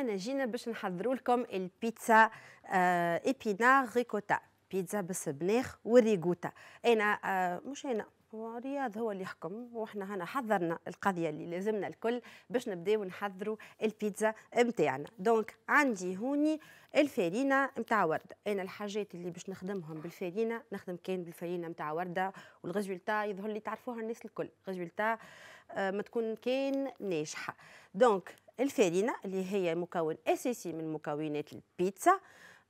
هنا جينا باش نحضروا لكم البيتزا آه ايبينار ريكوتا بيتزا بالسبناخ والريكوتا انا آه مش انا رياض هو اللي يحكم وإحنا هنا حضرنا القضية اللي لازمنا الكل باش نبداو نحضروا البيتزا متاعنا دونك عندي هوني الفارينة متاع وردة أنا الحاجات اللي باش نخدمهم بالفارينة نخدم كان بالفارينة متاع وردة والغزولتا يظهر لي تعرفوها الناس الكل غزولتا آه ما تكون كان ناجحة دونك الفارينه اللي هي مكون اساسي من مكونات البيتزا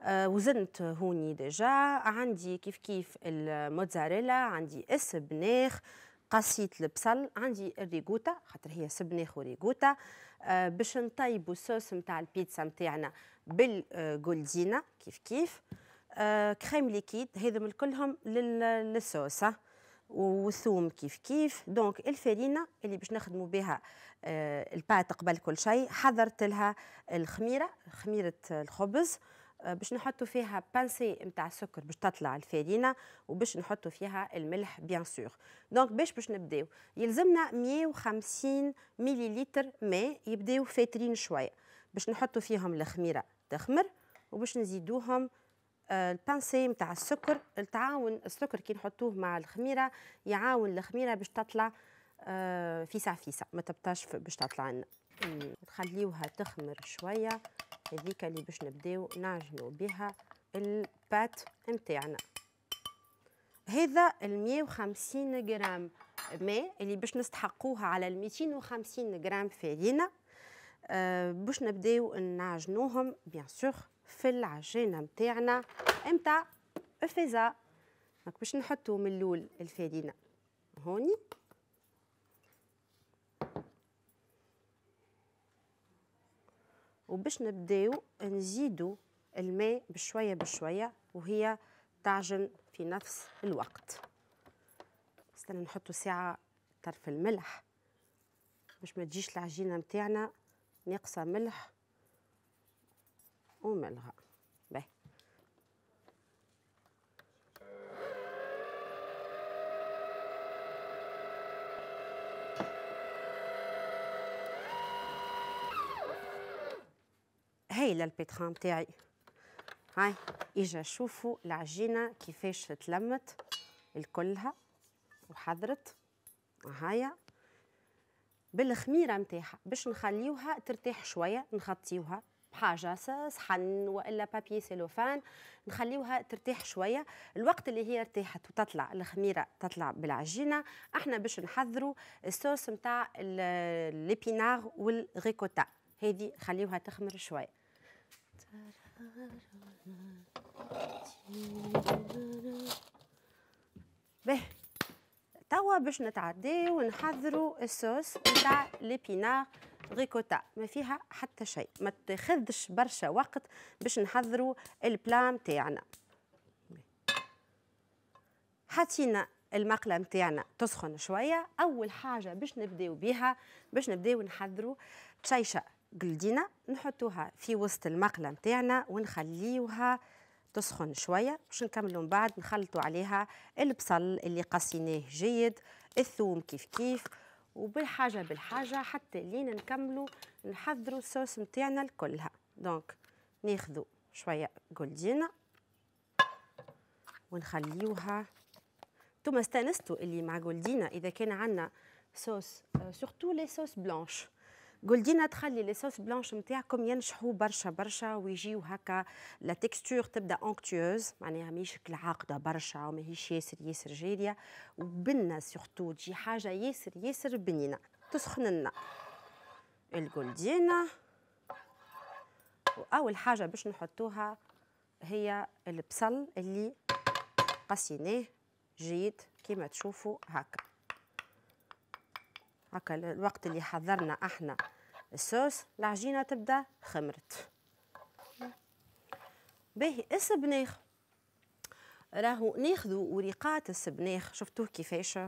آه، وزنت هوني ديجا عندي كيف كيف الموتزاريلا عندي السبناخ قصيت البصل عندي الريغوتا خاطر هي سبناخ وريغوتا آه، باش نطيبو الصوص نتاع البيتزا نتاعنا بالجولدينا كيف كيف آه، كريم ليكيد هذم كلهم للصوصه والثوم كيف كيف دونك الفرينه اللي باش نخدموا بها آه، البات قبل كل شيء حضرت لها الخميره خميره الخبز آه، باش نحطوا فيها بانسي نتاع السكر باش تطلع الفرينه وباش نحطوا فيها الملح بيان سور دونك باش باش نبداو يلزمنا 150 مليلتر ماء يبداو فاترين شويه باش نحطوا فيهم الخميره تخمر وباش نزيدوهم آه، البانسي نتاع السكر التعاون السكر كي نحطوه مع الخميره يعاون الخميره باش تطلع آه، فيسع فيسع ما تبطاش باش تطلع لنا نخليوها تخمر شويه هذيك اللي باش نبداو نعجنوا بها البات نتاعنا هذا ال 150 غرام ماء اللي باش نستحقوها على ال 250 غرام فرينه أه باش نبداو نعجنوهم بيان سور في العجينة متاعنا امتى الفيزا دونك باش نحطو من الاول الفادينة هوني وباش نبداو نزيدو الماء بشويه بشويه وهي تعجن في نفس الوقت استنى نحطو ساعه طرف الملح باش ما تجيش العجينه متاعنا ناقصه ملح وملها به هايله البيتخام تاعي هاي اجا شوفوا العجينه كيفاش تلمت الكلها وحضرت هايا بالخميره نتاعها باش نخليوها ترتاح شويه نغطيوها حاجه صحن والا بابي سيلوفان نخليوها ترتاح شويه الوقت اللي هي ارتاحت وتطلع الخميره تطلع بالعجينه احنا باش نحضروا الصوص نتاع ليبيناغ والريكوتا هذه خليوها تخمر شويه به توا باش نتعداو ونحضروا الصوص نتاع ليبيناغ ريكوتا ما فيها حتى شيء ما تاخذش برشا وقت باش نحضروا البلا نتاعنا حطينا المقله نتاعنا تسخن شويه اول حاجه باش نبداو بها باش نبداو نحضروا تشيشه قلدينا نحطوها في وسط المقله نتاعنا ونخليوها تسخن شويه باش نكملوا من بعد نخلطوا عليها البصل اللي قصيناه جيد الثوم كيف كيف وبالحاجه بالحاجه حتى لين نكملوا نحضروا الصوص نتاعنا الكلها دونك ناخذوا شويه جولدينا ونخليوها ثم استنستوا اللي مع جولدينا اذا كان عندنا صوص سورتو لي صوص بلانش جولدينا تخلي لي صوص بلانش نتاعكم ينشحوا برشا برشا ويجيو هكا لا تكستور تبدا اونكتيوز معناها ماهيش شكل عاقده برشا وماهيش ياسر ياسر جاريه وبنه سورتو تجي حاجه ياسر ياسر بنينه تسخن لنا الجولدينا واول حاجه باش نحطوها هي البصل اللي قصيناه جيد كيما تشوفوا هكا هكا الوقت اللي حضرنا احنا الصوص العجينه تبدا خمرت باهي السبناخ راهو ناخذوا وريقات السبناخ شفتوه كيفاش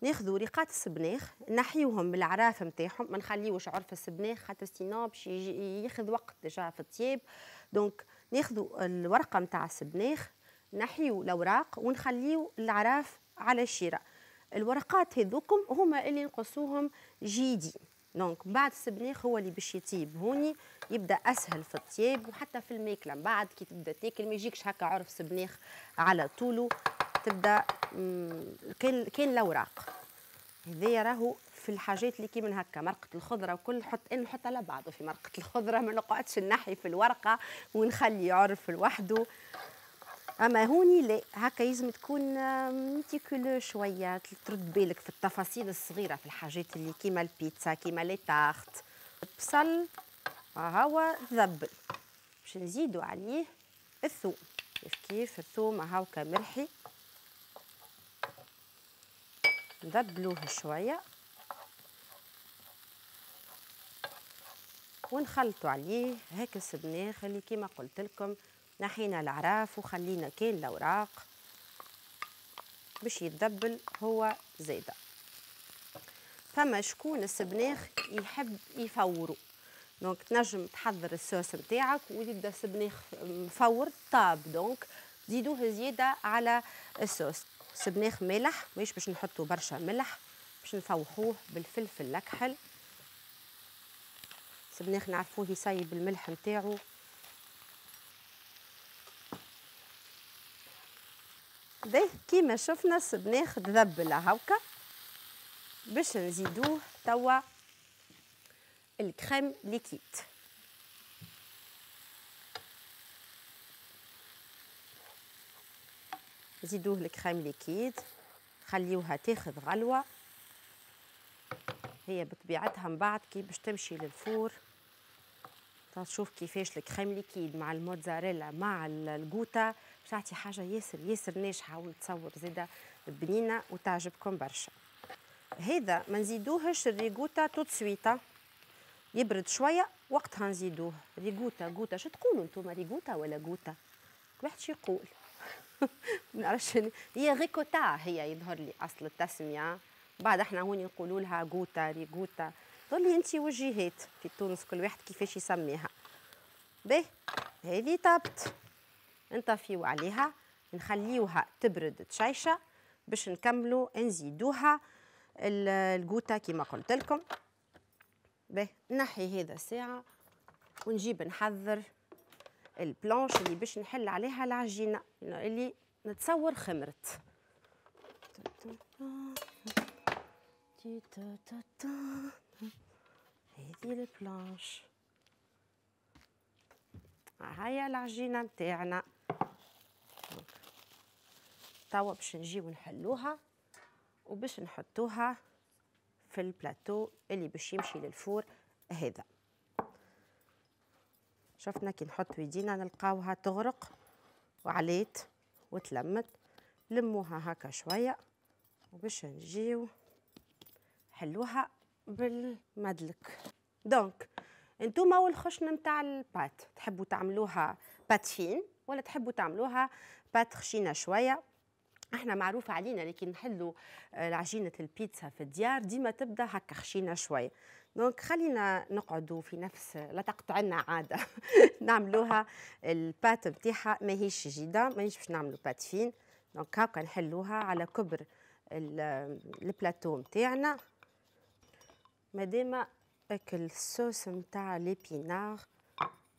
ناخذوا وريقات السبناخ نحيوهم بالعراف نتاعهم ما نخليوش عرف السبناخ حتى سينو باش ياخذ وقت ديجا في الطياب دونك ناخذوا الورقه نتاع السبناخ نحيو الاوراق ونخليو العراف على الشيره الورقات هذوكم هما اللي نقصوهم جيدين دونك من بعد السبنيخ هو اللي باش يطيب هوني يبدا اسهل في الطياب وحتى في الماكله من بعد كي تبدا تاكل ما يجيكش هكا عرف سبنيخ على طوله تبدا كان كان الاوراق هذايا راهو في الحاجات اللي كي من هكا مرقه الخضره وكل حط انا نحطها على بعضه في مرقه الخضره ما نقعدش نحي في الورقه ونخلي عرف لوحده اما هوني لا هكا لازم تكون ميتيكولو شويه ترد بالك في التفاصيل الصغيره في الحاجات اللي كيما البيتزا كيما لي تارت البصل ها هو ذبل باش نزيدو عليه الثوم كيف كيف الثوم هاو كملحي نذبلوه شويه ونخلطوا عليه هيك السبناخ اللي كيما قلت لكم نحينا العراف وخلينا كين الأوراق باش يتدبل هو زيدا فما شكون السبناخ يحب يفورو دونك تنجم تحضر الصوص نتاعك ويبدا السبناخ مفور طاب دونك زيدوه زياده على الصوص سبناخ ملح مش باش نحطو برشا ملح باش نفوحوه بالفلفل الاكحل سبناخ نعرفوه يصيب الملح نتاعو باهي كيما شفنا السبناخ ذبله هاوكا باش نزيدوه توا الكريم ليكيد نزيدوه الكريم ليكيد خليوها تاخذ غلوه هي بطبيعتها من بعد كي باش تمشي للفور تشوف كيفاش الكريم ليكيد مع الموتزاريلا مع الجوتا باش تعطي حاجه ياسر ياسر ناجحه وتصور زاده بنينه وتعجبكم برشا هذا ما نزيدوهش الريغوتا توت سويتا يبرد شويه وقتها نزيدوه ريغوتا جوتا شو تقولوا انتم ريغوتا ولا جوتا واحد شو يقول ما نعرفش هي ريكوتا هي يظهر لي اصل التسميه بعد احنا هوني نقولولها لها جوتا ريغوتا تقولي انت وجهات في تونس كل واحد كيفاش يسميها باهي هذه طابت نطفيو عليها نخليوها تبرد تشيشه باش نكملوا نزيدوها الكوطه كما قلت لكم باهي نحي هذا الساعه ونجيب نحضر البلانش اللي باش نحل عليها العجينه اللي نتصور خمرت تي تا تا تا هذه البلانش هيا العجينه نتاعنا توا باش نجيو نحلوها وباش نحطوها في البلاتو اللي باش يمشي للفور هذا شفنا كي نحط يدينا نلقاوها تغرق وعليت وتلمت لموها هكا شويه وباش نجيو حلوها بالمدلك دونك انتوما والخشن نتاع البات تحبوا تعملوها بات فين ولا تحبوا تعملوها بات خشينه شويه احنا معروف علينا لكن نحلوا آه، عجينه البيتزا في الديار ديما تبدا هكا خشينه شويه دونك خلينا نقعدوا في نفس لا تقطعنا عاده نعملوها البات نتاعها ماهيش جيده ماهيش باش نعملوا بات فين دونك هكا نحلوها على كبر البلاتو نتاعنا مادام الصوص نتاع ليبينار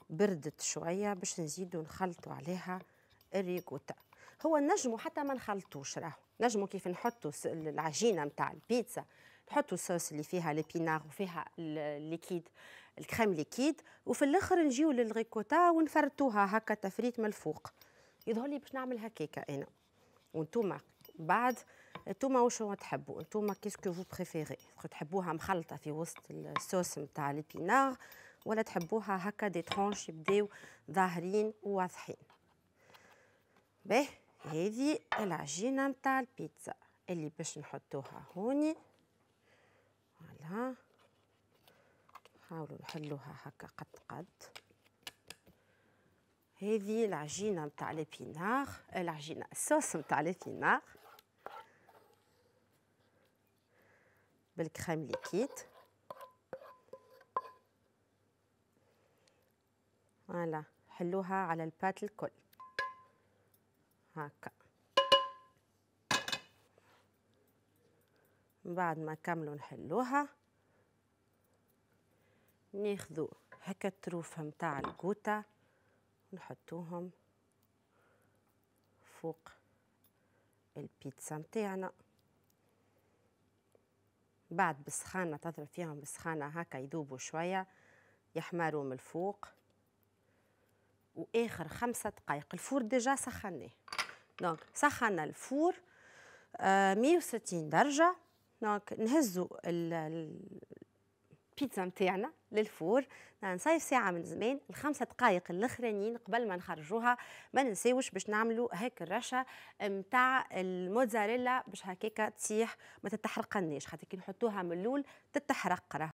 بردت شويه باش نزيدو نخلطو عليها الريكوتا هو نجمو حتى ما نخلطوش راهو نجمو كيف نحطو العجينه نتاع البيتزا نحطو الصوص اللي فيها ليبينار وفيها الليكيد الكريم ليكيد وفي الاخر نجيو للريكوتا ونفرتوها هكا تفريت من الفوق يظهر لي باش نعمل هكاكا انا وانتوما بعد انتوما واش تحبوا انتوما كيسكو فو بريفيري تحبوها مخلطه في وسط الصوص نتاع ليبينار ولا تحبوها هكا دي ترونش يبداو ظاهرين وواضحين باهي هذه العجينه نتاع البيتزا اللي باش نحطوها هوني فوالا نحاولوا نحلوها هكا قد قد هذه العجينه نتاع ليبينار العجينه الصوص نتاع ليبينار بالكريم ليكيد فوالا حلوها على البات الكل هكا من بعد ما كملوا نحلوها ناخذوا هكا التروفة متاع الكوتا ونحطوهم فوق البيتزا متاعنا بعد بسخانة تضرب فيهم بسخانة هكا يذوبوا شوية يحمروا من الفوق واخر خمسة دقائق الفور ديجا سخناه دونك سخنا الفور آه 160 درجة دونك نهزوا البيتزا نتاعنا للفور نصيف ساعة من زمان الخمسة دقائق الأخرانيين قبل ما نخرجوها ما ننساوش باش نعملوا هيك الرشه نتاع الموتزاريلا باش هكاكا تسيح ما تتحرقناش خاطر كي نحطوها من الأول تتحرق